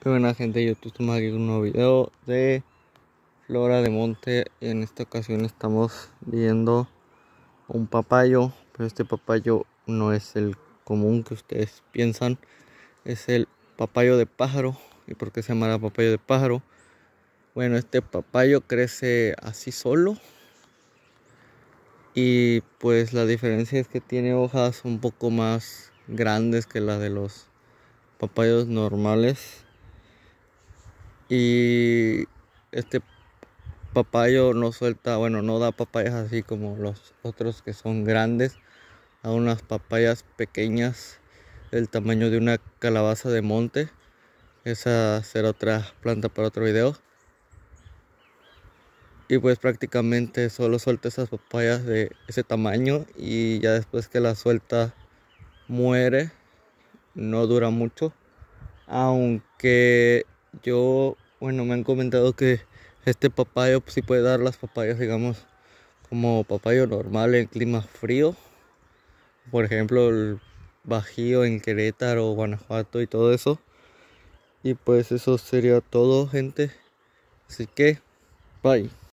Qué buena gente, yo estamos aquí con un nuevo video de Flora de Monte y en esta ocasión estamos viendo un papayo, pero este papayo no es el común que ustedes piensan, es el papayo de pájaro. ¿Y por qué se llama papayo de pájaro? Bueno, este papayo crece así solo y pues la diferencia es que tiene hojas un poco más grandes que las de los papayos normales y este papayo no suelta, bueno, no da papayas así como los otros que son grandes, a unas papayas pequeñas del tamaño de una calabaza de monte. Esa será otra planta para otro video. Y pues prácticamente solo suelta esas papayas de ese tamaño y ya después que la suelta muere, no dura mucho. Aunque yo, bueno, me han comentado que este papayo pues, sí puede dar las papayas, digamos, como papayo normal en clima frío. Por ejemplo, el Bajío en Querétaro, Guanajuato y todo eso. Y pues eso sería todo, gente. Así que, bye.